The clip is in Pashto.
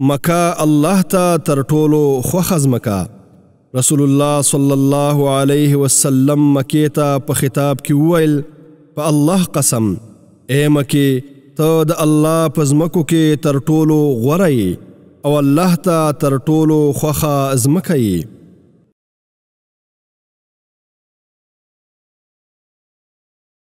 مکه الله ته تر ټولو خوښه ځمکه رسول الله صلی الله علیه وسلم مکې ته په خطاب کې وویل په الله قسم اے مکې ته د الله په ځمکو کې تر ټولو غوره او الله ته تر ټولو خوښه ځمکه یې